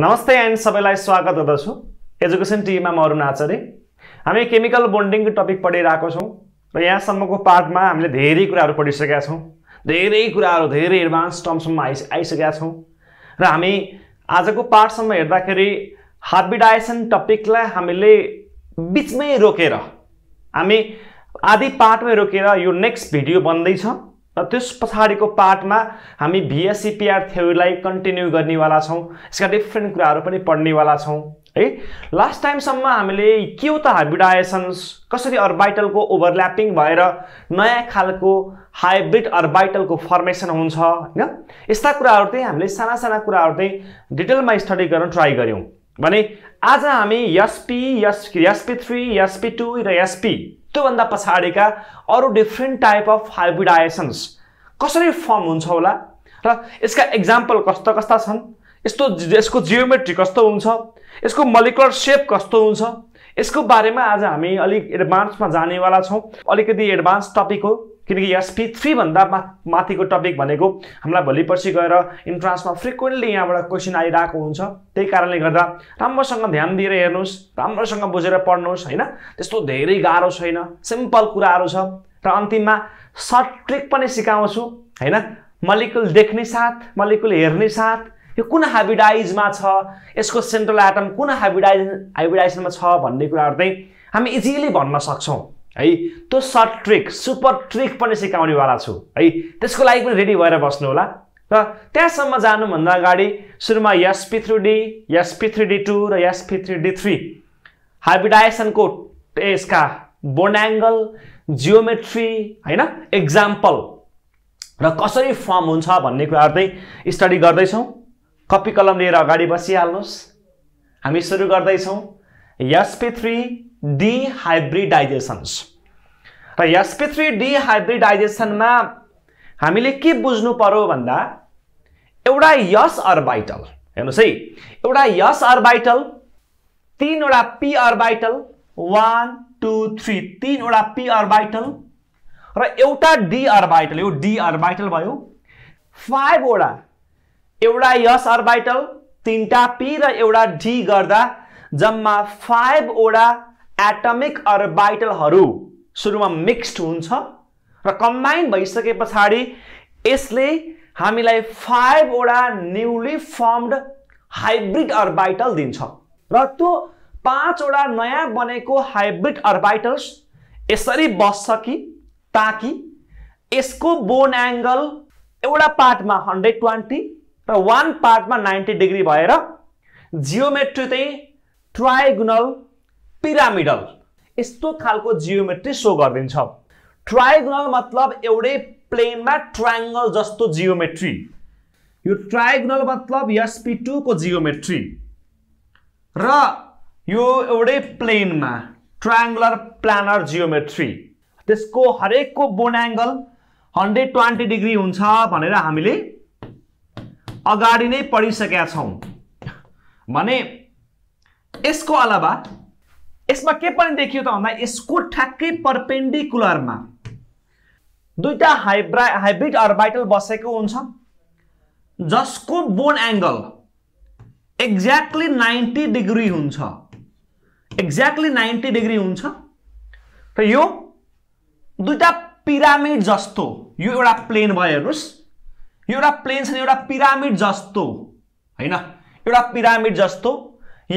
नमस्ते एन्ड सबैलाई स्वागत गर्दछु एजुकेसन टिभीमा म अरुण आचार्य हामी केमिकल बोन्डिङको टपिक पढिरहेको छौँ र यहाँसम्मको पार्टमा हामीले धेरै कुराहरू पढिसकेका छौँ धेरै कुराहरू धेरै एडभान्स टर्मसम्म आइ आइसकेका छौँ र हामी आजको पार्टसम्म हेर्दाखेरि हार्बिडाइसन टपिकलाई हामीले बिचमै रोकेर हामी आधी पार्टमै रोकेर यो नेक्स्ट भिडियो बन्दैछ र त्यस पछाडिको पार्टमा हामी भिएससिपिआर थ्योरीलाई कन्टिन्यू गर्नेवाला छौँ यसका डिफ्रेन्ट कुराहरू पनि पढ्नेवाला छौँ है लास्ट टाइमसम्म हामीले के हो त हाइब्रिडाएसन्स कसरी अर्बाइटलको ओभरल्यापिङ भएर नयाँ खालको हाइब्रिड अर्बाइटलको फर्मेसन हुन्छ होइन यस्ता कुराहरू चाहिँ हामीले साना साना कुराहरू चाहिँ डिटेलमा स्टडी गर्न ट्राई गऱ्यौँ भने आज हामी SP S SP three SP two र एसपी त्योभन्दा पछाडिका अरू डिफ्रेन्ट टाइप अफ हाइब्रिड कसरी फर्म हुन्छ होला र यसका एक्जाम्पल कस्ता कस्ता छन् यस्तो यसको जियोमेट्री कस्तो हुन्छ यसको मलिकुलर सेप कस्तो हुन्छ यसको बारेमा आज हामी अलिक एडभान्समा जानेवाला छौँ अलिकति एडभान्स टपिक हो किनकि एसपी थ्रीभन्दा मा माथिको टपिक भनेको हामीलाई भोलि पर्सि गएर इन्ट्रान्समा फ्रिक्वेन्टली यहाँबाट क्वेसन आइरहेको हुन्छ त्यही कारणले गर्दा राम्रोसँग ध्यान दिएर हेर्नुहोस् राम्रोसँग बुझेर पढ्नुहोस् होइन त्यस्तो धेरै गाह्रो छैन सिम्पल कुराहरू छ र अन्तिममा सर्ट ट्रिक पनि सिकाउँछु होइन मलिकुल देख्ने साथ मलिकुल हेर्ने साथ यो कुन हाइब्रिडाइजमा छ यसको सेन्ट्रल एटम कुन हेबिडाइज हाइब्रिडाइजमा छ भन्ने कुराहरू चाहिँ हामी इजिली भन्न सक्छौँ है त्यो सर्ट ट्रिक सुपर ट्रिक पनि सिकाउनेवाला छु है त्यसको लागि पनि रेडी भएर बस्नु होला र त्यहाँसम्म जानुभन्दा अगाडि सुरुमा SP three D SP three D two र एसपी थ्री डी थ्री हाइब्रिडाइसनको यसका बोन एङ्गल जियोमेट्री होइन एक्जाम्पल र कसरी फर्म हुन्छ भन्ने कुराहरू चाहिँ स्टडी गर्दैछौँ कपी कलम लिएर अगाडि बसिहाल्नुहोस् हामी सुरु गर्दैछौँ एसपी थ्री डिहाइब्रिडाइजेसन्स र एसपी थ्री डिहाइब्रिडाइजेसनमा हामीले के बुझ्नु पर्यो भन्दा एउटा यस अर्बाइटल हेर्नुहोस् है एउटा यस अर्बाइटल तिनवटा P orbital one two three तिनवटा पी अर्बाइटल र एउटा डी अर्बाइटल यो डी अर्बाइटल भयो फाइभवटा एउटा यस अर्बाइटल तिनवटा पी र एउटा डी गर्दा जम्मा फाइभवटा एटमिक अर्बाइटलहरू सुरुमा मिक्स्ड हुन्छ र कम्बाइन भइसके पछाडि यसले हामीलाई फाइभवटा न्युली फर्मड हाइब्रिड अर्बाइटल दिन्छ र त्यो पाँचवटा नयाँ बनेको हाइब्रिड अर्बाइटल्स यसरी बस्छ कि ताकि यसको बोन एङ्गल एउटा पार्टमा हन्ड्रेड ट्वेन्टी र वान पार्टमा नाइन्टी डिग्री भएर जियोमेट्री चाहिँ ट्राइगुनल पिरामिडल यस्तो खालको जियोमेट्री सो गरिदिन्छ ट्राइगोनल मतलब एउटै प्लेनमा ट्राइङ्गल जस्तो जियोमेट्री यो ट्राइगोनल मतलब एसपी टूको जियोमेट्री र यो एउटै प्लेनमा ट्राइङ्गुलर प्लानर जियोमेट्री त्यसको हरेकको bond angle hundred twenty degree हुन्छ भनेर हामीले अगाडि नै पढिसकेका छौँ भने यसको अलावा यसमा के पनि देखियो त भन्दा यसको ठ्याक्कै पर्पेन्डिकुलरमा दुईवटा हाइब्रा हाइब्रिड अर्बाइटल बसेको हुन्छ जसको bond angle exactly ninety degree हुन्छ एक्ज्याक्टली नाइन्टी डिग्री हुन्छ र यो दुईवटा पिरामिड जस्तो यो एउटा प्लेन भयो हेर्नुहोस् यो एउटा प्लेन छ एउटा पिरामिड जस्तो होइन एउटा पिरामिड जस्तो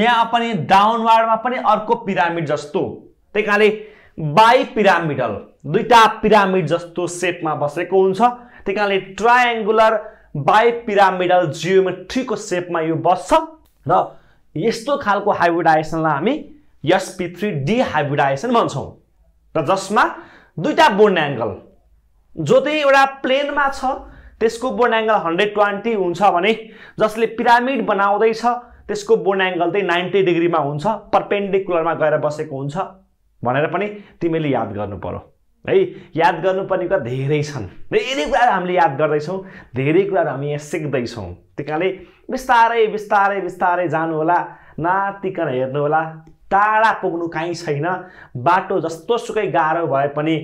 यहाँ पनि डाउनवार्डमा पनि अर्को पिरामिड जस्तो त्यही कारणले बाई पिरामिडल दुईवटा पिरामिड जस्तो सेपमा बसेको हुन्छ त्यही कारणले ट्रायङ्गुलर बाई पिरामिडल जियोमेट्रीको सेपमा यो बस्छ र यस्तो खालको हाइब्रिडाइजेसनलाई हामी एसपी थ्री डी हाइब्रिडाइजेसन भन्छौँ र जसमा दुईवटा बोन्ड एङ्गल जो चाहिँ एउटा प्लेनमा छ त्यसको बोन्ड एङ्गल हन्ड्रेड ट्वेन्टी हुन्छ भने जसले पिरामिड बनाउँदैछ त्यसको बोन एङ्गल चाहिँ नाइन्टी डिग्रीमा हुन्छ पर्पेन्डिकुलरमा गएर बसेको हुन्छ भनेर पनि तिमीले याद गर्नु पऱ्यो है याद गर्नुपर्ने कुरा धेरै छन् धेरै कुराहरू हामीले याद गर्दैछौँ धेरै कुराहरू हामी यहाँ सिक्दैछौँ त्यही कारणले बिस्तारै बिस्तारै बिस्तारै जानुहोला नातिकन होला टाढा पुग्नु काहीँ छैन बाटो जस्तो सुकै गाह्रो भए पनि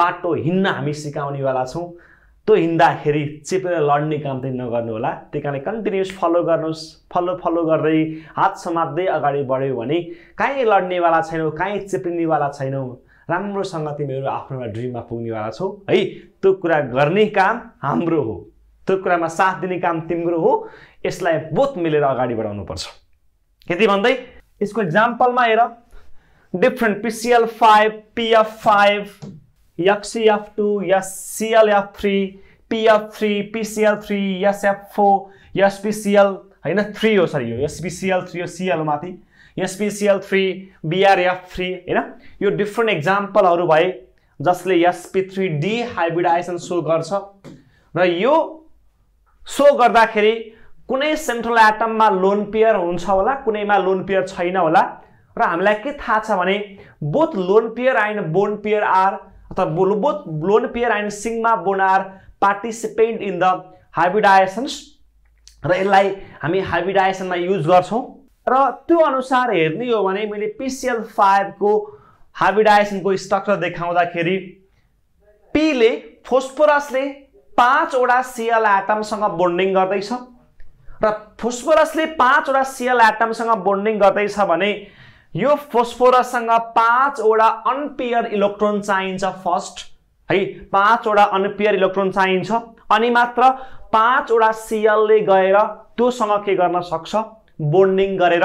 बाटो हिँड्न हामी सिकाउनेवाला छौँ त्यो हिँड्दाखेरि चेपेर लड्ने काम चाहिँ नगर्नु होला त्यही कारणले कन्टिन्युस फलो गर्नुहोस् फलो फलो गर्दै हात समात्दै अगाडि बढ्यो भने काहीँ लड्नेवाला छैनौ काहीँ चेप्रिनेवाला छैनौ राम्रोसँग तिमीहरू आफ्नो एउटा ड्रिममा पुग्नेवाला छौ है त्यो कुरा गर्ने काम हाम्रो हो त्यो कुरामा साथ दिने काम तिम्रो हो यसलाई बोथ मिलेर अगाडि बढाउनु पर्छ यति भन्दै यसको इक्जाम्पलमा हेर different PCl five PF five two three PF three PCl three SF four SPCl होइन थ्री हो सर यो एसपिसिएल थ्री हो सिएल माथि एसपिसिएल थ्री बिआरएफ थ्री होइन यो डिफ्रेन्ट इक्जाम्पलहरू भए जसले SP three D hybridisation show गर्छ र यो सो गर्दाखेरि कुनै सेन्ट्रल एटममा लोन पेयर हुन्छ होला कुनैमा लोन पेयर छैन होला र हामीलाई के थाहा छ भने both lone pair and bond pair are अथवा both lone pair and sigma bond are participant in the hybridisations र यसलाई हामी हाइब्रिडाइसनमा युज गर्छौँ र त्यो अनुसार हेर्ने हो भने मैले पिसिएल फाइभको हाइब्रिडाइसनको स्ट्रक्चर देखाउँदाखेरि पीले फोस्फोरसले पाँचवटा सिएल एटमसँग बोन्डिङ गर्दैछ र फोस्फोरसले पाँचवटा सिएल एटमसँग बोन्डिङ गर्दैछ भने यो फोस्फोरससँग पाँचवटा अनपेयर इलेक्ट्रोन चाहिन्छ फर्स्ट है पाँचवटा अनपेयर इलेक्ट्रोन चाहिन्छ अनि मात्र पाँचवटा सिएलले गएर त्योसँग के गर्न सक्छ बोन्डिङ गरेर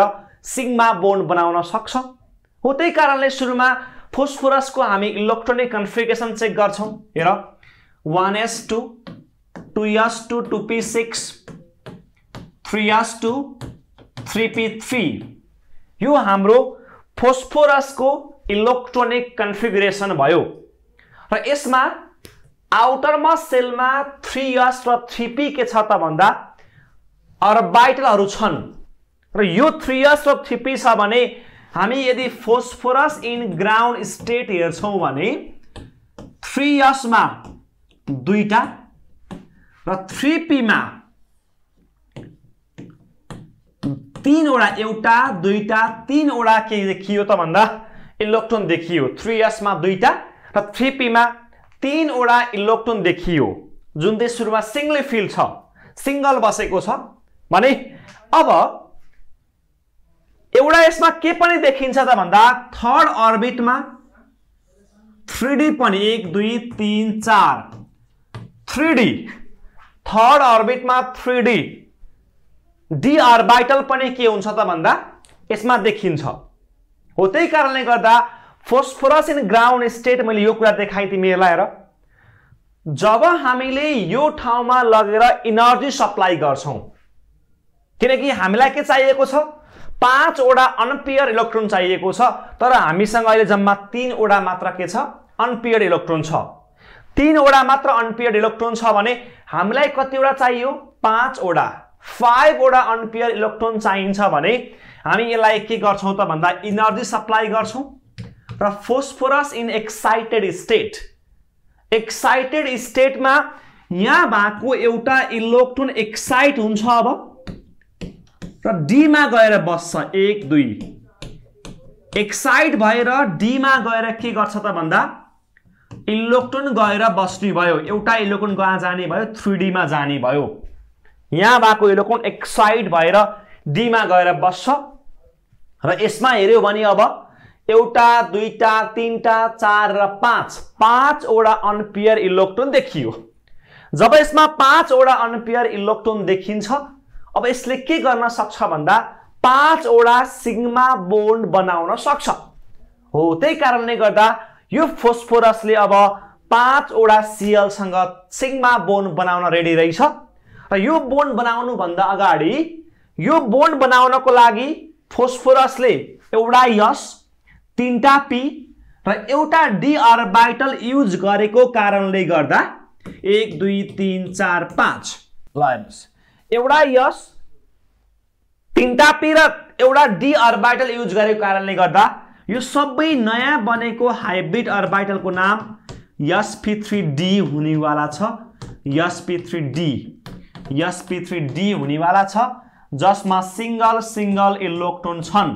सिग्मा बोन्ड बनाउन सक्छ हो त्यही कारणले सुरुमा फोस्फोरसको हामी इलेक्ट्रोनिक कन्फिगेसन चेक गर्छौँ हेर one S two two S two two P six three S two three P three यो हाम्रो फोस्फोरसको इलेक्ट्रोनिक कन्फिगुरेसन भयो र यसमा आउटरमा सेलमा थ्री र थ्री पी के छ त भन्दा अर्बाइटलहरू छन् र यो थ्री र थ्री पी छ भने हामी यदि फोस्फोरस इन ग्राउन्ड स्टेट हेर्छौँ भने थ्री मा दुईवटा र थ्री पीमा तिनवटा एउटा दुईवटा तिनवटा के देखियो त भन्दा इलेक्ट्रोन देखियो थ्री एसमा दुईवटा र थ्री पीमा तिनवटा इलेक्ट्रोन देखियो जुन चाहिँ सुरुमा सिङ्गलै फिल छ सिङ्गल बसेको छ भने अब एउटा यसमा के पनि देखिन्छ त भन्दा थर्ड अर्बिटमा थ्री डी पनि एक दुई तिन चार थ्री डी थर्ड अर्बिटमा थ्री डी डी अर्बाइटल पनि के हुन्छ त भन्दा यसमा देखिन्छ हो त्यही कारणले गर्दा फोस्फोरस इन ग्राउन्ड स्टेट मैले यो कुरा देखाएँ तिमीहरूलाई र जब हामीले यो ठाउँमा लगेर इनर्जी सप्लाई गर्छौँ किनकि हामीलाई के चाहिएको छ पाँचवटा अनपियर इलेक्ट्रोन चाहिएको छ तर हामीसँग अहिले जम्मा तिनवटा मात्र के छ अनपियर इलेक्ट्रोन छ तिनवटा मात्र अनपियर इलेक्ट्रोन छ भने हामीलाई कतिवटा चाहियो पाँचवटा फाइभवटा अनपियर इलेक्ट्रोन चाहिन्छ भने हामी यसलाई के गर्छौँ त भन्दा इनर्जी सप्लाई गर्छौँ र phosphorus in excited state excited स्टेटमा यहाँ भएको एउटा इलेक्ट्रोन एक्साइट हुन्छ अब र डीमा गएर बस्छ एक दुई एक्साइट भएर डीमा गएर के गर्छ त भन्दा इलेक्ट्रोन गएर बस्ने भयो एउटा इलेक्ट्रोन कहाँ जाने भयो थ्री डीमा जाने भयो यहाँ भएको इलेक्ट्रोन एक्साइट भएर डीमा गएर बस्छ र यसमा हेऱ्यो भने अब एउटा दुईवटा तिनवटा चार र पाँच पाँचवटा अनपियर इलेक्ट्रोन देखियो जब यसमा पाँचवटा अनपियर इलेक्ट्रोन देखिन्छ अब यसले के गर्न सक्छ भन्दा पाँचवटा सिग्मा बोन्ड बनाउन सक्छ हो त्यही कारणले गर्दा यो फोस्फोरसले अब पाँचवटा सिएलसँग सिग्मा बोन्ड बनाउन रेडी रहेछ र यो बोन्ड बनाउनुभन्दा अगाडि यो बोन्ड बनाउनको लागि फोस्फोरसले एउटा यस तिनवटा पी र एउटा डिअर्बाइटल युज गरेको कारणले गर्दा एक दुई तिन चार पाँच ल हेर्नुहोस् एउटा यस तिनवटा पी र एउटा डिअर्बाइटल युज गरेको कारणले गर्दा यो सबै नयाँ बनेको हाइब्रिड अर्बाइटलको नाम यस पी थ्री डी हुनेवाला छ S P three D S पृथ्वी डी हुनेवाला छ जसमा सिङ्गल सिङ्गल इलेक्ट्रोन छन्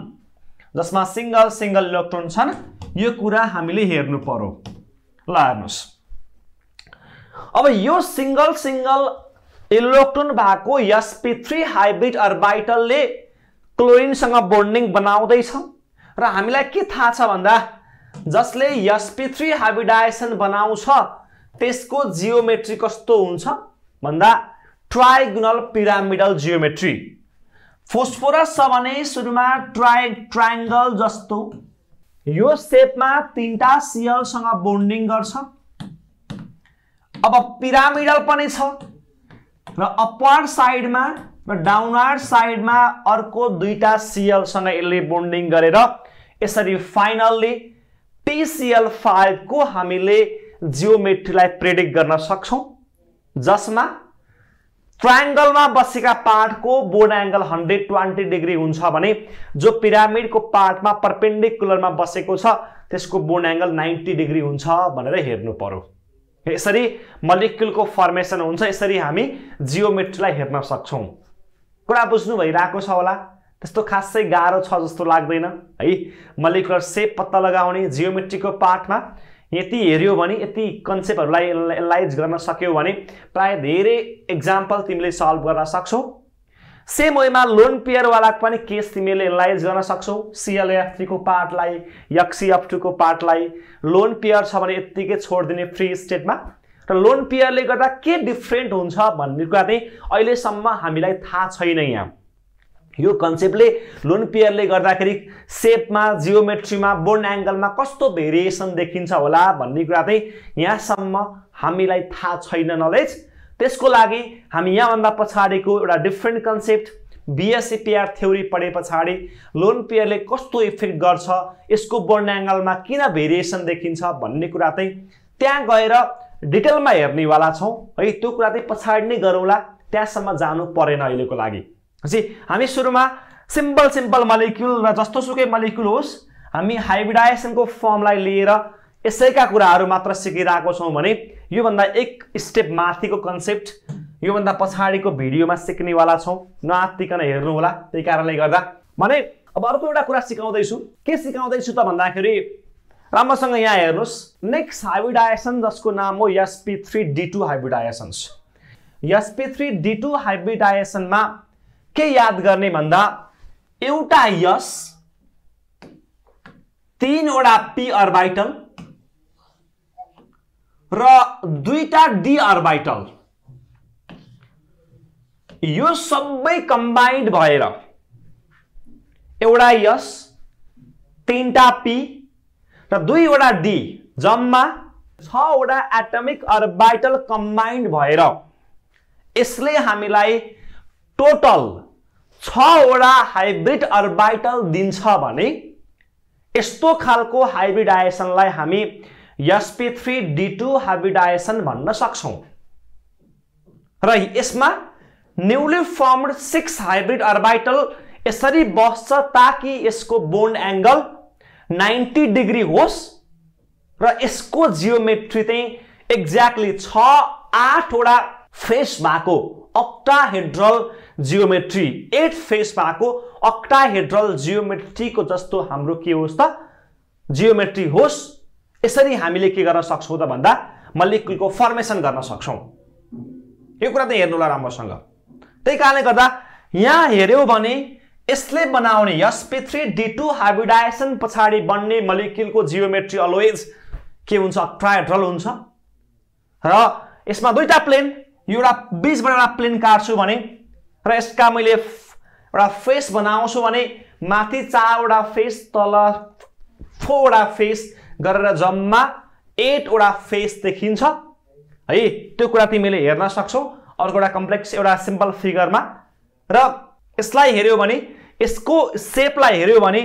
जसमा सिङ्गल सिङ्गल इलेक्ट्रोन छन् यो कुरा हामीले हेर्नु पर्यो ल हेर्नुहोस् अब यो सिङ्गल सिङ्गल इलेक्ट्रोन भएको एसपी थ्री हाइब्रिड अर्बाइटलले क्लोरिनसँग बोन्डिङ बनाउँदैछ र हामीलाई के थाहा छ भन्दा जसले sp3 थ्री हाइब्रिडाइसन बनाउँछ त्यसको जियोमेट्री कस्तो हुन्छ भन्दा ट्राइगुनल पिरामिडल जियोमेट्री फोस्फोरस छ भने सुरुमा ट्राइ ट्राइङ्गल जस्तो यो सेपमा तिनवटा सियलसँग बोन्डिङ गर्छ अब पिरामिडल पनि छ र अप्पर साइडमा र डाउनवर्ड साइडमा अर्को दुईवटा सिएलसँग यसले बोन्डिङ गरेर यसरी फाइनल्ली पिसिएल फाइभको हामीले जियोमेट्रीलाई प्रेडिक्ट गर्न सक्छौँ जसमा ट्रायङ्गलमा बसेका पार्टको bond angle hundred twenty degree हुन्छ भने जो पिरामिडको पार्टमा पर्पेन्डिकुलरमा बसेको छ त्यसको बोर्ड एङ्गल नाइन्टी डिग्री हुन्छ भनेर हेर्नु पर्यो यसरी मलिक्युलको फर्मेसन हुन्छ यसरी हामी जियोमेट्रीलाई हेर्न सक्छौँ कुरा बुझ्नु भइरहेको छ होला त्यस्तो खासै गाह्रो छ जस्तो लाग्दैन है मलिकुलर सेप पत्ता लगाउने जियोमेट्रीको पार्टमा यति हेऱ्यो भने यति कन्सेप्टहरूलाई एनालाइज गर्न सक्यौ भने प्राय धेरै एक्जाम्पल तिमीले सल्भ गर्न सक्छौ सेम वेमा लोन पेयरवाला पनि केस तिमीले एनालाइज गर्न सक्छौ सिएलएफ थ्रीको पार्टलाई यक्सिएफ टूको पार्टलाई लोन पेयर छ भने यत्तिकै छोडिदिने फ्री स्टेटमा र लोन पेयरले गर्दा के डिफ्रेन्ट हुन्छ भन्ने कुरा चाहिँ अहिलेसम्म हामीलाई थाहा छैन यहाँ यो कन्सेप्टले लोन पेयरले गर्दाखेरि सेपमा जियोमेट्रीमा बोन एङ्गलमा कस्तो भेरिएसन देखिन्छ होला भन्ने कुरा चाहिँ यहाँसम्म हामीलाई थाहा छैन नलेज त्यसको लागि हामी यहाँभन्दा पछाडिको एउटा डिफ्रेन्ट कन्सेप्ट बिएसएपिआर थ्योरी पढे पछाडि लोन पेयरले कस्तो इफेक्ट गर्छ यसको बोन एङ्गलमा किन भेरिएसन देखिन्छ भन्ने कुरा चाहिँ त्यहाँ गएर डिटेलमा हेर्नेवाला छौँ है त्यो कुरा चाहिँ पछाडि नै गरौँला त्यहाँसम्म जानु परेन अहिलेको लागि जी हामी सुरुमा सिम्पल सिम्पल मलिक्युल र जस्तोसुकै मलिक्युल होस् हामी हाइब्रिडाइजेसनको फर्मलाई लिएर यसैका कुराहरू मात्र सिकिरहेको छौँ भने योभन्दा एक स्टेप माथिको कन्सेप्ट योभन्दा पछाडिको भिडियोमा सिक्नेवाला छौँ नआत्तिकन हेर्नु होला त्यही कारणले गर्दा भने अब अर्को एउटा कुरा सिकाउँदैछु के सिकाउँदैछु त भन्दाखेरि राम्रोसँग यहाँ हेर्नुहोस् नेक्स्ट हाइब्रिडाइसन जसको नाम हो SP three D two hybridisations SP three D two के याद गर्ने भन्दा एउटा यस तिनवटा पी अर्बाइटल र दुईटा डी अर्बाइटल यो सबै कम्बाइन्ड भएर एउटा यस तिनवटा पी र दुईवटा डी जम्मा छवटा एटमिक अर्बाइटल कम्बाइन्ड भएर यसले हामीलाई टोटल छवटा हाइब्रिड अर्बाइटल दिन्छ भने यस्तो खालको हाइब्रिडाएसनलाई हामी SP three D two hybridisation भन्न सक्छौँ र यसमा newly formed six hybrid orbital यसरी बस्छ ताकि यसको बोन्ड एङ्गल नाइन्टी डिग्री होस् र यसको जियोमेट्री चाहिँ एक्ज्याक्टली छ आठवटा फेस भएको अप्टाहेड्रल जियोमेट्री एट फेस भएको अक्टाहेड्रल जियोमेट्रीको जस्तो हाम्रो के होस् त जियोमेट्री होस् यसरी हामीले के गर्न सक्छौँ त भन्दा मलिकुलको फर्मेसन गर्न सक्छौँ यो कुरा त होला राम्रोसँग त्यही कारणले गर्दा यहाँ हेऱ्यौँ भने यसले बनाउने यस पृथ्वी डी टू हाइब्रिडाइसन पछाडि बन्ने मलिकुलको जियोमेट्री अलवेज के हुन्छ अक्ट्राहेड्रल हुन्छ र यसमा दुईवटा प्लेन एउटा बिचबाट एउटा प्लेन काट्छु भने र यसका मैले एउटा फेस बनाउँछु भने माथि चारवटा फेस तल फोरवटा फेस गरेर जम्मा एटवटा फेस देखिन्छ है त्यो कुरा तिमीले हेर्न सक्छौ अर्को एउटा कम्प्लेक्स एउटा सिम्पल फिगरमा र यसलाई हेऱ्यो भने यसको सेपलाई हेऱ्यो भने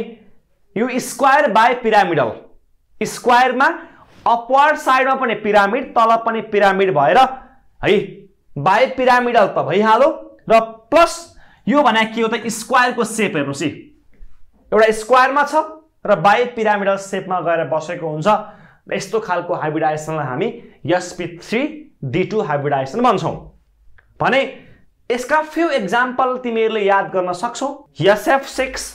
यो स्क्वायर बाई पिरामिडल स्क्वायरमा अपवर्ड साइडमा पनि पिरामिड तल पनि पिरामिड भएर है बाई पिरामिडल त भइहाल्यो र प्लस यो भने के हो त स्क्वायरको सेप हेर्नुहोस् है एउटा स्क्वायरमा छ र बाई पिरामिडल सेपमा गएर बसेको हुन्छ यस्तो खालको हाइब्रिडाइजेसनलाई हामी एसपी थ्री डी हाइब्रिडाइजेसन भन्छौँ भने यसका फ्यु एक्जाम्पल तिमीहरूले याद गर्न सक्छौ SF six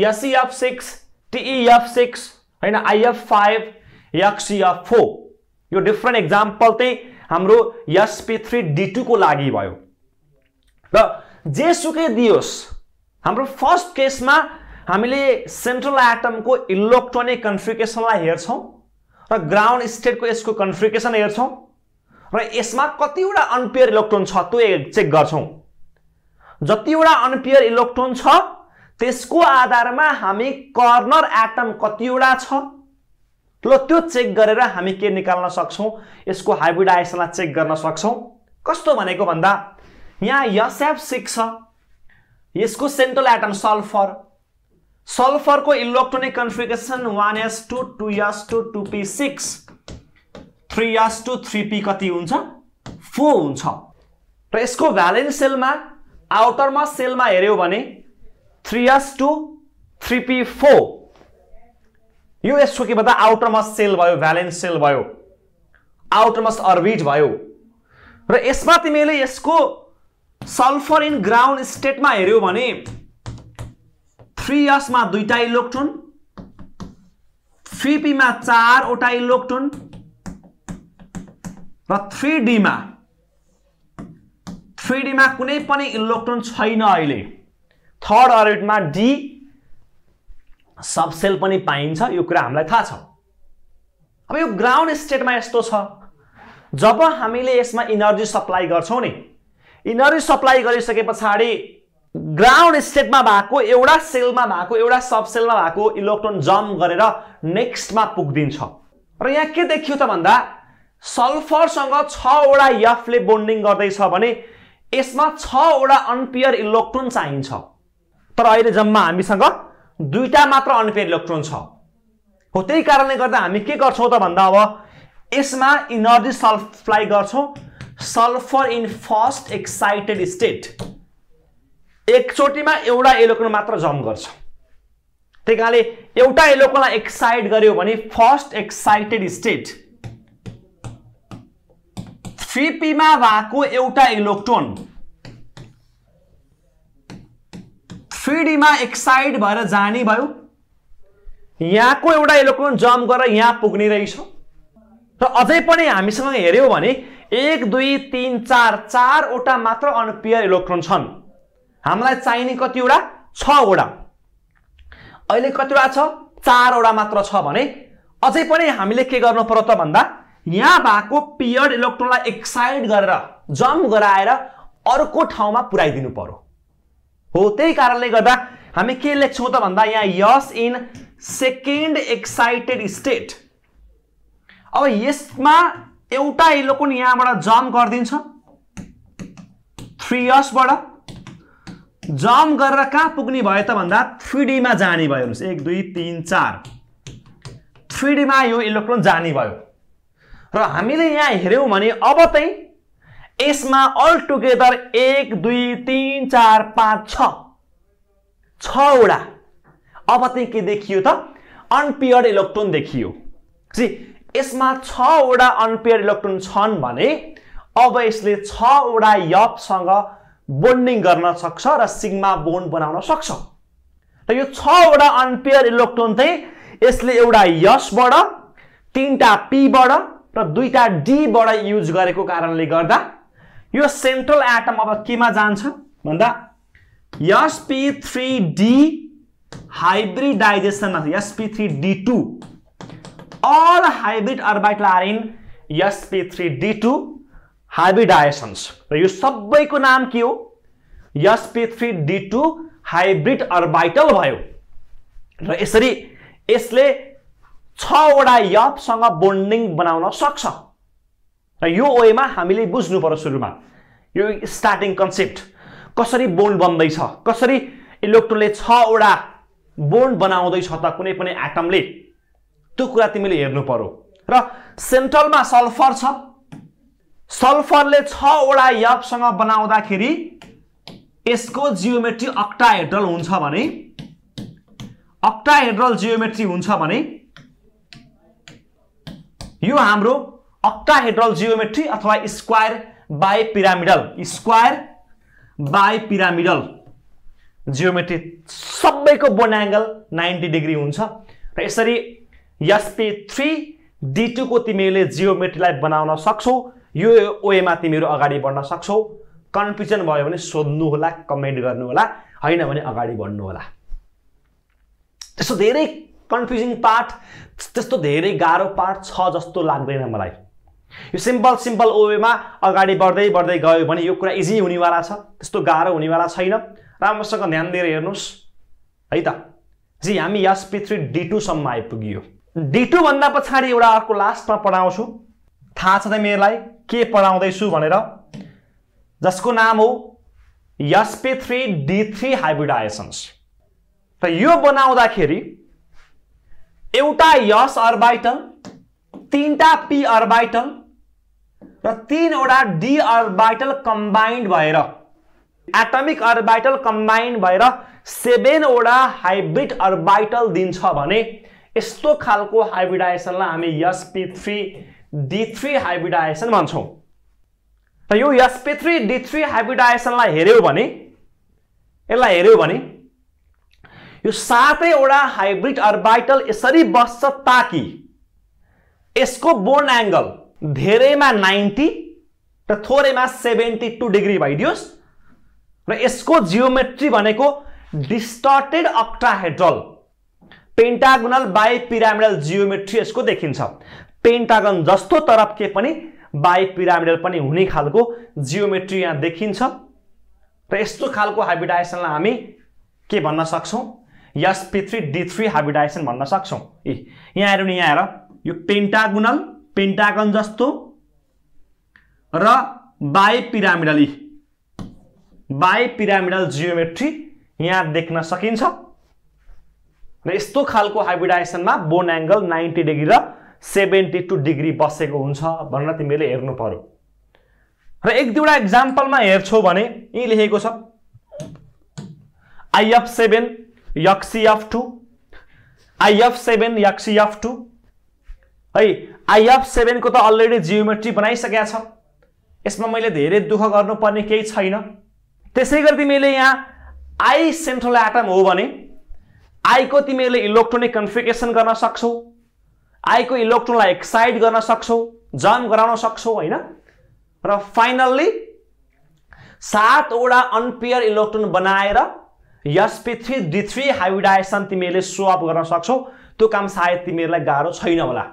SeF six TeF six होइन आइएफ फाइभ एक्सइएफ फोर यो डिफ्रेन्ट एक्जाम्पल चाहिँ हाम्रो एसपी थ्री डी लागि भयो र जेसुकै दियोस् हाम्रो फर्स्ट केसमा हामीले सेन्ट्रल एटमको इलेक्ट्रोनिक कन्फ्रिकेसनलाई हेर्छौँ र ग्राउन्ड स्टेटको यसको कन्फ्रिकेसन हेर्छौँ र यसमा कतिवटा अनपेयर इलेक्ट्रोन छ त्यो चेक गर्छौँ जतिवटा अनपेयर इलेक्ट्रोन छ त्यसको आधारमा हामी कर्नर एटम कतिवटा छ ल त्यो चेक गरेर हामी के निकाल्न सक्छौँ यसको हाइब्रिडाइसनलाई चेक गर्न सक्छौँ कस्तो भनेको भन्दा यहाँ यसएफ सिक्स छ यसको सेन्ट्रल एटम सल्फर सल्फरको electronic configuration one S two two S two two P two कति हुन्छ फोर हुन्छ र यसको भ्यालेन्स सेलमा आउटरमा सेलमा हेऱ्यो भने three S two three P four यो यसको के भन्दा आउटरमस सेल भयो भ्यालेन्स सेल भयो आउटरमस अर्बिट भयो र यसमा तिमीले यसको सल्फर इन ग्राउन्ड स्टेटमा हेऱ्यो भने थ्री एसमा दुईवटा इलेक्ट्रोन थ्री पीमा चारवटा इलेक्ट्रोन र थ्री डीमा थ्री डीमा कुनै पनि इलेक्ट्रोन छैन अहिले थर्ड अर्बिटमा डी सबसेल पनि पाइन्छ यो कुरा हामीलाई थाहा छ अब यो ग्राउन्ड स्टेटमा यस्तो छ जब हामीले यसमा इनर्जी सप्लाई गर्छौँ नि यिनीहरू सप्लाई गरिसके पछाडि ग्राउन्ड स्टेटमा भएको एउटा सेलमा भएको एउटा सब सेलमा भएको इलेक्ट्रोन जम्प गरेर नेक्स्टमा पुगिदिन्छ र यहाँ के देखियो त भन्दा सल्फरसँग छवटा यफले बोन्डिङ गर्दैछ भने यसमा छवटा अनपियर इलेक्ट्रोन चाहिन्छ तर अहिले जम्मा हामीसँग दुईवटा मात्र अनपियर इलेक्ट्रोन छ हो त्यही कारणले गर्दा हामी के गर्छौँ त भन्दा अब यसमा इनर्जी सप्लाई गर्छौँ sulphur in first excited state एकचोटिमा एउटा इलेक्ट्रोन मात्र जम्प गर्छ त्यही कारणले एउटा इलेक्ट्रोनलाई एक्साइट गर्यो भने फर्स्ट एक्साइटेड स्टेट थ्री भएको एउटा इलेक्ट्रोन थ्री डीमा एक्साइट भएर जाने भयो यहाँको एउटा इलेक्ट्रोन जम्प गरेर यहाँ पुग्ने रहेछ र अझै पनि हामीसँग हेऱ्यौँ भने एक दुई तिन चार चारवटा मात्र अनपियर इलेक्ट्रोन छन् हामीलाई चाहिने कतिवटा छवटा अहिले कतिवटा छ चारवटा मात्र छ भने अझै पनि हामीले के गर्नु पर्यो त भन्दा यहाँ भएको पियर इलेक्ट्रोनलाई एक्साइट गरेर जम्प गराएर अर्को ठाउँमा पुऱ्याइदिनु पर्यो हो त्यही कारणले गर्दा हामी के लेख्छौँ त भन्दा यहाँ S in second excited state अब यसमा एउटा इलेक्ट्रोन यहाँबाट जम्प गरिदिन्छ थ्री यसबाट जम्प गरेर कहाँ पुग्ने भयो त भन्दा थ्री डीमा जाने भयो हेर्नुहोस् एक दुई तिन चार थ्री डीमा यो इलेक्ट्रोन जाने भयो र हामीले यहाँ हेऱ्यौँ भने अब चाहिँ यसमा अल टुगेदर एक दुई तिन चार पाँच छवटा अब चाहिँ के देखियो त अनपियर्ड इलेक्ट्रोन देखियो सी यसमा छवटा अनपेयर इलेक्ट्रोन छन् भने अब यसले छवटा यपसँग बोन्डिङ गर्न सक्छ र सिग्मा बोन्ड बनाउन सक्छ र यो छवटा अनपेयर इलेक्ट्रोन चाहिँ यसले एउटा यसबाट तिनवटा पीबाट र दुईवटा डीबाट युज गरेको कारणले गर्दा यो सेन्ट्रल एटम अब केमा जान्छ भन्दा एसपी थ्री डी हाइब्रिडाइजेसनमा SP three D two all hybrid arbitals are sp3d2 hybridisations र यो सबैको नाम के हो SP three D two hybrid orbital भयो र यसरी यसले छवटा यपसँग बोन्डिङ बनाउन सक्छ र यो वेमा हामीले बुझ्नु पर्यो सुरुमा यो स्टार्टिङ कन्सेप्ट कसरी बोन्ड बन्दैछ कसरी इलेक्ट्रोनले छवटा बोन्ड बनाउँदैछ त कुनै पनि एटमले त्यो कुरा तिमीले हेर्नु पर्यो र सेन्ट्रलमा सल्फर छ सल्फरले छवटा यपसँग बनाउँदाखेरि यसको जियोमेट्री अक्टाहेड्रल हुन्छ भने अक्टाहेड्रल जियोमेट्री हुन्छ भने यो हाम्रो अक्टाहेड्रल जियोमेट्री अथवा square bi pyramidal square bi pyramidal geometry सबैको बोन एङ्गल नाइन्टी डिग्री हुन्छ र यसरी एसपी थ्री डी टूको तिमीहरूले जियोमेट्रीलाई बनाउन सक्छौ यो वेमा तिमीहरू अगाडि बढ्न सक्छौ कन्फ्युजन भयो भने सोध्नु होला कमेन्ट गर्नु होला होइन भने अगाडि होला त्यस्तो धेरै कन्फ्युजिङ पार्ट त्यस्तो धेरै गाह्रो पार्ट छ जस्तो लाग्दैन मलाई यो सिम्पल सिम्पल ओवेमा अगाडि बढ्दै बढ्दै गयो भने यो कुरा इजी हुनेवाला छ त्यस्तो गाह्रो हुनेवाला छैन राम्रोसँग ध्यान दिएर हेर्नुहोस् है त जी हामी एसपी थ्री डी टूसम्म आइपुग्यो डी टूभन्दा पछाडि एउटा अर्को लास्टमा पढाउँछु थाहा छ त मेरोलाई के पढाउँदैछु भनेर जसको नाम हो SP three D three hybridisations र यो बनाउँदाखेरि एउटा यस अर्बाइटल तिनवटा पी अर्बाइटल र तिनवटा डी अर्बाइटल कम्बाइन्ड भएर एटमिक अर्बाइटल कम्बाइन्ड भएर सेभेनवटा हाइब्रिड अर्बाइटल दिन्छ भने यस्तो खालको हाइब्रिडाइजेसनलाई हामी SP three D three hybridisation भन्छौँ र यो एसपी थ्री डी थ्री हाइब्रिडाइजेसनलाई हेऱ्यौँ भने यसलाई हेऱ्यौँ भने यो सातैवटा हाइब्रिड अर्बाइटल यसरी बस्छ ताकि यसको बोन एङ्गल धेरैमा नाइन्टी र थोरैमा सेभेन्टी टू डिग्री भइदियोस् र यसको जियोमेट्री भनेको distorted octahedral pentagonal bi pyramidal geometry यसको देखिन्छ पेन्टागन जस्तो तर के पनि बाई पिरामिडल पनि हुने खालको जियोमेट्री यहाँ देखिन्छ र यस्तो खालको हाबिडाइसनलाई हामी के भन्न सक्छौँ S P three D three भन्न सक्छौँ ए यहाँ हेर्नु नि यहाँ हेर यो पेन्टागोनल पेन्टागन जस्तो र bi pyramidal bi pyramidal geometry यहाँ देख्न सकिन्छ र यस्तो खालको हाइब्रिडाइजेसनमा बोन एङ्गल नाइन्टी डिग्री र सेभेन्टी टू डिग्री बसेको हुन्छ भनेर तिमीले हेर्नु पऱ्यो र एक दुईवटा इक्जाम्पलमा हेर्छौ भने यहीँ लेखेको छ IF seven XeF two IF seven XeF two है आइएफ सेभेनको त अलरेडी जियोमेट्री बनाइसकेका छ यसमा मैले धेरै दुःख गर्नुपर्ने केही छैन त्यसै गरी तिमीले यहाँ आई सेन्ट्रल एटम हो भने आईको तिमीहरूले इलेक्ट्रोनिक कन्फिगरेसन गर्न सक्छौ आईको इलेक्ट्रोनलाई एक्साइट गर्न सक्छौ जम्प गराउन सक्छौ होइन र फाइनल्ली सातवटा अनपेयर इलेक्ट्रोन बनाएर SP three D three hybridisation तिमीहरूले सोअप गर्न सक्छौ त्यो काम सायद तिमीहरूलाई गाह्रो छैन होला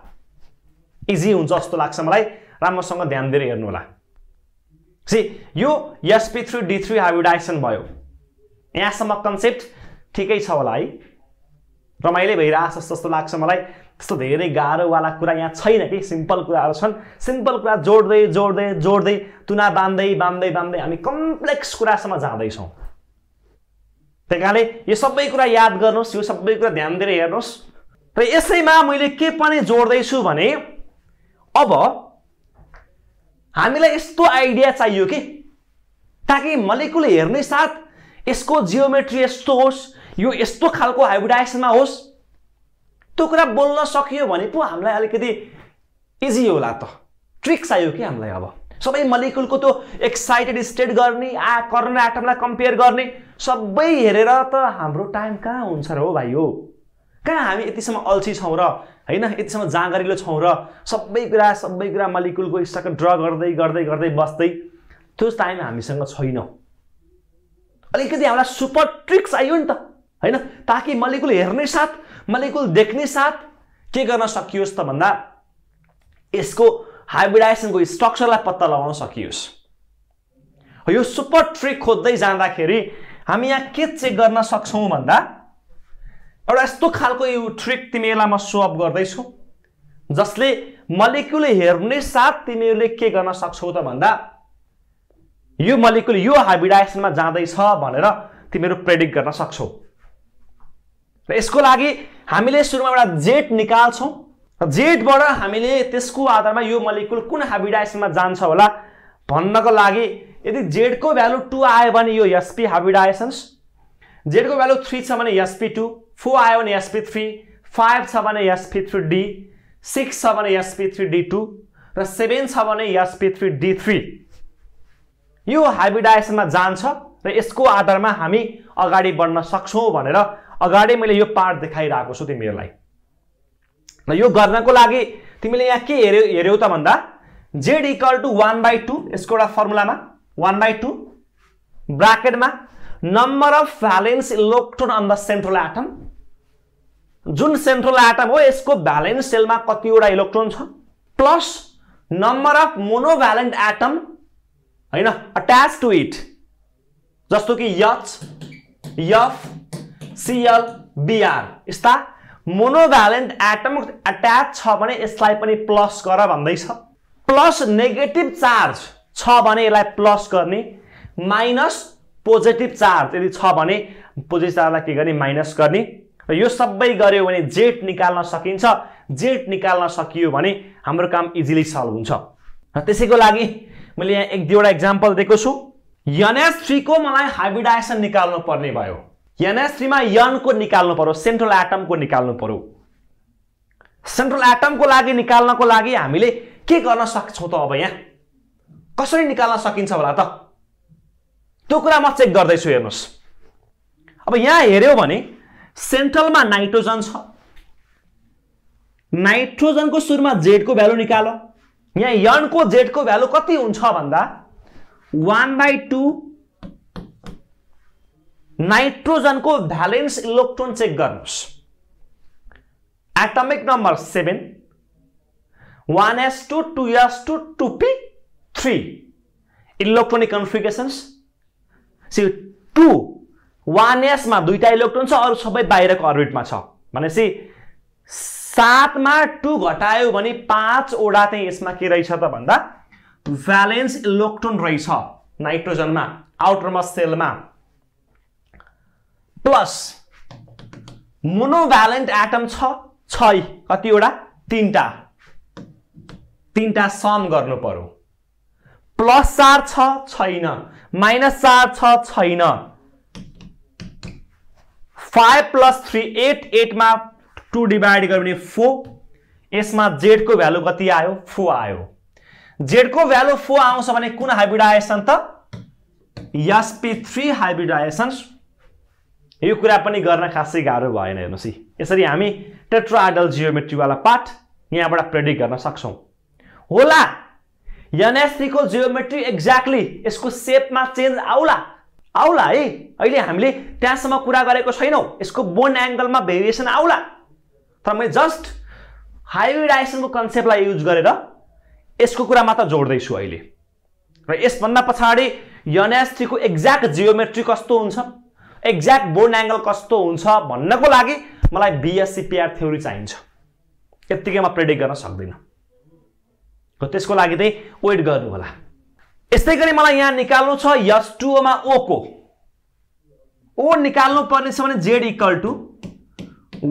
इजी हुन्छ जस्तो लाग्छ मलाई राम्रोसँग ध्यान दिएर हेर्नु होला सी यो SP three D three hybridisation भयो यहाँसम्म कन्सेप्ट ठिकै छ होला है रमाइलो भइरहेछ जस्तो लाग्छ मलाई त्यस्तो धेरै गाह्रोवाला कुरा यहाँ छैन कि सिम्पल कुराहरू छन् सिम्पल कुरा जोड्दै जोड्दै जोड्दै तुना बाँध्दै बाँध्दै बाँध्दै हामी कम्प्लेक्स कुरासम्म जाँदैछौँ त्यही कारणले यो सबै कुरा याद गर्नुहोस् यो सबै कुरा ध्यान दिएर हेर्नुहोस् र यसैमा मैले के पनि जोड्दैछु भने अब हामीलाई यस्तो आइडिया चाहियो कि ताकि मलिकुल हेर्ने साथ यसको जियोमेट्री यस्तो होस् यो यस्तो खालको हाइब्रिडाइजेसनमा होस् त्यो कुरा बोल्न सकियो भने पो हामीलाई अलिकति इजी होला त ट्रिक्स आयो कि हामीलाई अब सबै मलिकुलको त्यो एक्साइटेड स्टेट गर्ने आ कर्न आइटमलाई कम्पेयर गर्ने सबै हेरेर त हाम्रो टाइम कहाँ हुन्छ र हो भाइ हो कहाँ हामी यतिसम्म अल्छी छौँ र होइन यतिसम्म जाँगरिलो छौँ र सबै कुरा सबै कुरा मलिकुलको इच्छाको ड्र गर्दै गर्दै गर्दै बस्दै त्यो टाइम हामीसँग छैन अलिकति हामीलाई सुपर ट्रिक्स आयो नि त होइन ताकि मलिकुल हेर्ने साथ मलिकुल देख्ने साथ के गर्न सकियोस् त भन्दा यसको हाइब्रिडाइजेसनको स्ट्रक्चरलाई पत्ता लगाउन सकियोस् यो सुपर ट्रिक खोज्दै जाँदाखेरि हामी यहाँ के चेक गर्न सक्छौँ भन्दा एउटा यस्तो खालको यो ट्रिक तिमीहरूलाई म सोअप गर्दैछु जसले मलिकुल हेर्ने साथ तिमीहरूले के गर्न सक्छौ त भन्दा यो मलिकुल यो हाइब्रिडाइजेसनमा जाँदैछ भनेर तिमीहरू प्रेडिक्ट गर्न सक्छौ र यसको लागि हामीले सुरुमा एउटा जेट निकाल्छौँ जेटबाट हामीले त्यसको आधारमा यो मलिकुल कुन हाबिडाइसनमा जान्छ होला भन्नको लागि यदि जेडको भ्यालु टू आयो भने यो एसपी हाबिडाइसन्स जेडको भ्यालु थ्री छ भने एसपी टू फोर आयो भने एसपी थ्री फाइभ छ भने एसपी थ्री डी सिक्स छ भने एसपी थ्री डी टू र सेभेन छ भने एसपी थ्री डी थ्री यो हाइब्रिडाइजेसनमा जान्छ र यसको आधारमा हामी अगाडि बढ्न सक्छौँ भनेर अगाडि मैले यो पार्ट देखाइरहेको छु तिमीहरूलाई र यो गर्नको लागि तिमीले यहाँ के हेऱ्यौ हेऱ्यौ त भन्दा Z equal to one by two यसको एउटा फर्मुलामा वान बाई टू ब्राकेटमा number of valence electron on the central atom जुन सेन्ट्रल एटम हो यसको भ्यालेन्स सेलमा कतिवटा इलेक्ट्रोन छ plus number of monovalent atom होइन अट्याच टु इट जस्तो कि यच यफ सिएल बिआर यस्ता मोनोभ्यालेन्ट एटम एट्याच छ भने यसलाई पनि प्लस गर भन्दैछ प्लस नेगेटिभ चार्ज छ भने यसलाई प्लस गर्ने माइनस पोजिटिभ चार्ज यदि छ भने पोजिटिभ चार्जलाई के गर्ने माइनस गर्ने र यो सबै गऱ्यो भने जेट निकाल्न सकिन्छ जेट निकाल्न सकियो भने हाम्रो काम इजिली सल्भ हुन्छ र त्यसैको लागि मैले यहाँ एक दुईवटा इक्जाम्पल दिएको छु यनएस थ्रीको मलाई हाइब्रिडाइसन निकाल्नु पर्ने भयो यन यनको निकाल्नु पर्यो सेन्ट्रल एटमको निकाल्नु पर्यो सेन्ट्रल एटमको लागि निकाल्नको लागि हामीले के गर्न सक्छौँ त अब यहाँ कसरी निकाल्न सकिन्छ होला त त्यो कुरा म चेक गर्दैछु हेर्नुहोस् अब यहाँ हेऱ्यो भने सेन्ट्रलमा नाइट्रोजन छ नाइट्रोजनको सुरुमा जेडको भ्यालु निकाल यहाँ यनको जेडको भ्यालु कति हुन्छ भन्दा वान बाई टू नाइट्रोजनको भ्यालेन्स इलेक्ट्रोन चेक गर्नुहोस् atomic number seven one S two two S two two P three electronic configurations see two one एसमा दुईवटा इलेक्ट्रोन छ अरू सबै बाहिरको अर्बिटमा छ भनेपछि सातमा टू घटायो भने पाँचवटा चाहिँ यसमा के रहेछ त भन्दा भ्यालेन्स इलेक्ट्रोन रहेछ नाइट्रोजनमा आउटरमा सेलमा प्लस मोनोभ्यालेन्ट एटम छ छै कतिवटा तिनवटा तिनवटा सम गर्नु पर्यो प्लस चार छ छैन माइनस चार छ छैन फाइभ प्लस थ्री एट एटमा टु डिभाइड गर्यो भने फोर यसमा जेडको भ्यालु कति आयो फोर आयो जेडको भ्यालु फोर आउँछ भने कुन हाइब्रिडाइजेसन त एसपी थ्री हाइब्रिडाएसन यो कुरा पनि गर्न खासै गाह्रो भएन हेर्नुहोस् है यसरी हामी टेट्राडल जियोमेट्रीवाला पार्ट यहाँबाट प्रेडिक्ट गर्न सक्छौँ होला एनएससीको जियोमेट्री एक्ज्याक्टली यसको सेपमा चेन्ज आउला आउला है अहिले हामीले त्यहाँसम्म कुरा गरेको छैनौँ यसको बोन एङ्गलमा भेरिएसन आउला तर मैले जस्ट हाइब्रिडाइजेसनको कन्सेप्टलाई युज गरेर यसको कुरा मात्र जोड्दैछु अहिले र यसभन्दा पछाडि एनएस थ्रीको एक्ज्याक्ट जियोमेट्री कस्तो हुन्छ एक्ज्याक्ट बोर्ड एङ्गल कस्तो हुन्छ भन्नको लागि मलाई बिएससिपिआर थ्योरी चाहिन्छ यत्तिकै म प्रेडिक्ट गर्न सक्दिनँ र त्यसको लागि चाहिँ वेट गर्नु होला यस्तै गरी मलाई यहाँ निकाल्नु छ यस टुओमा ओको ओ निकाल्नु पर्ने छ भने Z equal to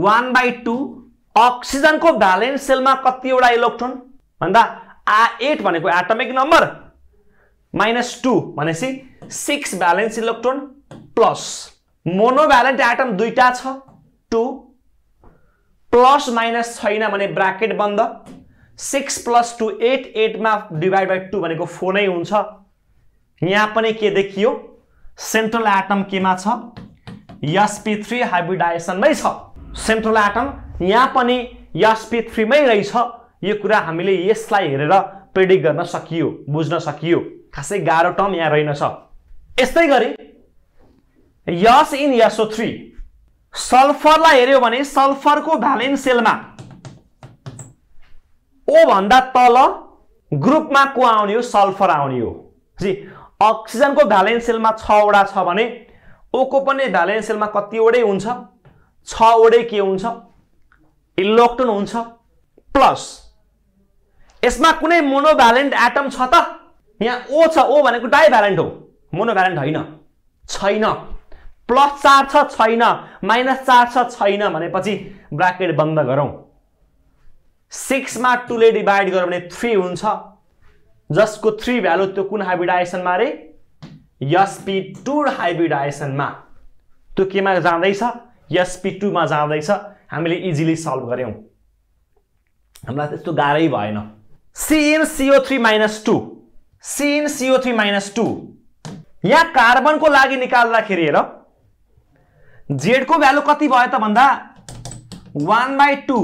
one by two अक्सिजनको ब्यालेन्स सेलमा कतिवटा इलेक्ट्रोन भन्दा आ एट भनेको एटमिक नम्बर माइनस टू भनेपछि six valence electron plus monovalent atom दुईटा छ टु प्लस माइनस छैन भने ब्राकेट बन्द सिक्स प्लस टू एट एटमा डिभाइड बाई टू भनेको फोर नै हुन्छ यहाँ पनि के देखियो सेन्ट्रल एटम केमा छ यसपी थ्री हाइब्रिडाइसनमै छ सेन्ट्रल एटम यहाँ पनि यसपी थ्रीमै रहेछ यो कुरा हामीले यसलाई हेरेर प्रेडिक्ट गर्न सकियो बुझ्न सकियो खासै गाह्रो टर्म यहाँ रहेनछ यस्तै गरी यस इन यसो थ्री सल्फरलाई हेऱ्यो भने सल्फरको भ्यालेन्सेलमा भन्दा तल ग्रुपमा को आउने हो सल्फर आउने हो जी अक्सिजनको भ्यालेन्सेलमा छवटा छ भने ओको पनि भ्यालेन्स भ्यालेन्सेलमा कतिवटै हुन्छ छवटै के हुन्छ इलेक्ट्रोन हुन्छ प्लस यसमा कुनै मोनोभ्यालेन्ट एटम छ त यहाँ ओ छ ओ भनेको डाइभ्यालेन्ट हो मोनोभ्यालेन्ट होइन छैन प्लस चार छ छैन माइनस चार छ छैन भनेपछि ब्राकेट बन्द गरौँ सिक्समा टूले डिभाइड गर्यो भने थ्री हुन्छ जसको थ्री भ्यालु त्यो कुन हाइब्रिडाइसनमा अरे एसपी टू हाइब्रिडाइसनमा त्यो केमा जाँदैछ एसपी टूमा जाँदैछ हामीले इजिली सल्भ गऱ्यौँ हामीलाई त्यस्तो गाह्रै भएन CO three minus two CO three minus two यहाँ कार्बनको लागि निकाल्दाखेरि हेर जेडको भ्यालु कति भयो त भन्दा वान बाई टू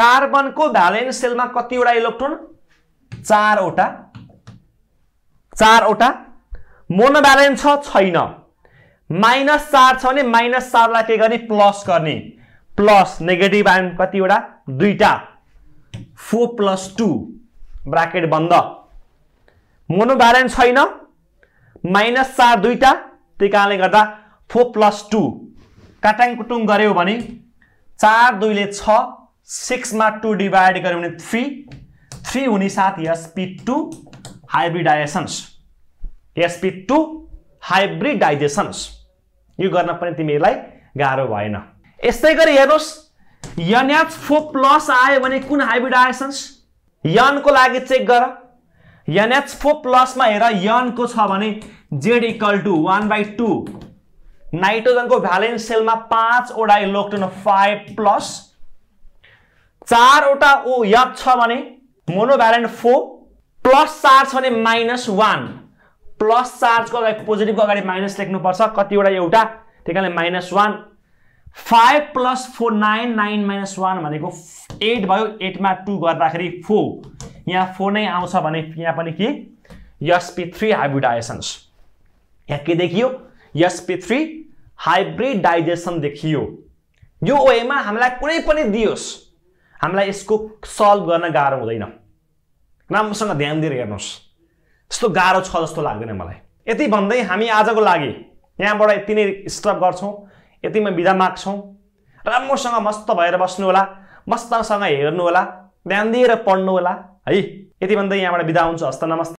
कार्बनको भ्यालेन्स सेलमा कतिवटा इलेक्ट्रोन चारवटा चारवटा मोनो छ छैन माइनस चार छ भने माइनस चारलाई के गर्ने प्लस गर्ने प्लस नेगेटिभ आयन कतिवटा दुईवटा फोर प्लस टू ब्राकेट बन्द मोनोभ्यालेन्ट छैन माइनस चार दुईवटा त्यही कारणले गर्दा फोर प्लस टू कुटुङ गऱ्यो भने चार दुईले छ सिक्समा टू डिभाइड गऱ्यो भने थ्री थ्री हुने साथ SP two hybridisations SP two hybridisations यो गर्न पनि तिमीहरूलाई गाह्रो भएन यस्तै गरी हेर्नुहोस् यनएच फोर प्लस आयो भने कुन हाइब्रिडाइजेसन्स यनको लागि चेक गर यनएच फोर प्लसमा हेर यनको छ भने Z equal to one by two नाइट्रोजनको भ्यालेन्स सेलमा पाँचवटा इलेक्ट्रोन फाइभ प्लस चारवटा ओ यद छ भने मोनोभ्यालेन्ट फोर प्लस चार छ भने माइनस वान प्लस चार्जको अगाडि पोजिटिभको अगाडि माइनस लेख्नुपर्छ कतिवटा एउटा त्यही कारणले minus one five plus four nine nine minus one भनेको एट भयो एटमा टू गर्दाखेरि फोर यहाँ फोर नै आउँछ भने यहाँ पनि के एसपी थ्री हाइब्रिडाइसन्स यहाँ के देखियो एसपी थ्री डाइजेसन देखियो यो वेमा हामीलाई कुनै पनि दियोस् हामीलाई यसको सल्भ गर्न गाह्रो हुँदैन राम्रोसँग ध्यान दिएर हेर्नुहोस् यस्तो गाह्रो छ जस्तो लाग्दैन मलाई यति भन्दै हामी आजको लागि यहाँबाट यति नै स्टप गर्छौँ यतिमा बिदा माग्छौँ राम्रोसँग मस्त भएर बस्नु होला मस्तसँग हेर्नु होला ध्यान दिएर पढ्नु होला है यति भन्दै यहाँबाट बिदा हुन्छ हस्त नमस्ते